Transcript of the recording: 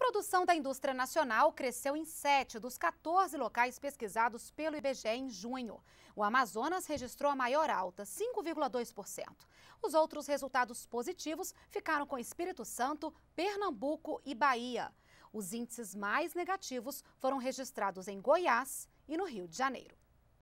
A produção da indústria nacional cresceu em 7 dos 14 locais pesquisados pelo IBGE em junho. O Amazonas registrou a maior alta, 5,2%. Os outros resultados positivos ficaram com Espírito Santo, Pernambuco e Bahia. Os índices mais negativos foram registrados em Goiás e no Rio de Janeiro.